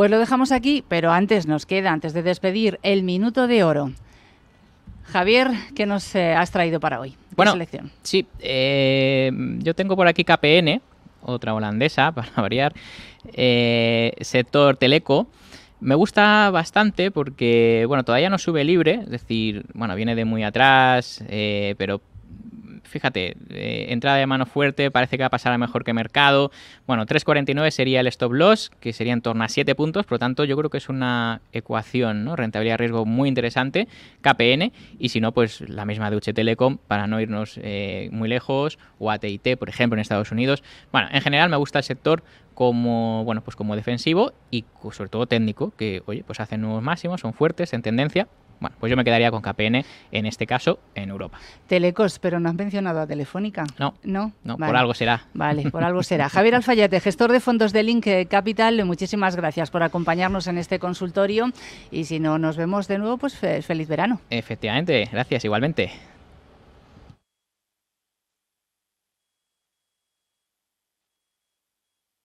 Pues lo dejamos aquí, pero antes nos queda, antes de despedir, el minuto de oro. Javier, ¿qué nos eh, has traído para hoy? Bueno, selección? sí, eh, yo tengo por aquí KPN, otra holandesa, para variar, eh, sector teleco. Me gusta bastante porque, bueno, todavía no sube libre, es decir, bueno, viene de muy atrás, pero fíjate, eh, entrada de mano fuerte, parece que va a pasar a mejor que mercado. Bueno, 3.49 sería el stop loss, que sería en torno a 7 puntos, por lo tanto yo creo que es una ecuación, ¿no? Rentabilidad-riesgo muy interesante, KPN, y si no, pues la misma de Telecom, para no irnos eh, muy lejos, o AT&T, por ejemplo, en Estados Unidos. Bueno, en general me gusta el sector como, bueno, pues como defensivo y sobre todo técnico, que, oye, pues hacen nuevos máximos, son fuertes en tendencia bueno, pues yo me quedaría con KPN, en este caso en Europa. Telecos, pero no has mencionado a Telefónica. No, no, por algo será. Vale, por algo será. Javier Alfayate, gestor de fondos de Link eh, Capital, muchísimas gracias por acompañarnos en este consultorio y si no nos vemos de nuevo, pues feliz verano. Efectivamente, gracias igualmente.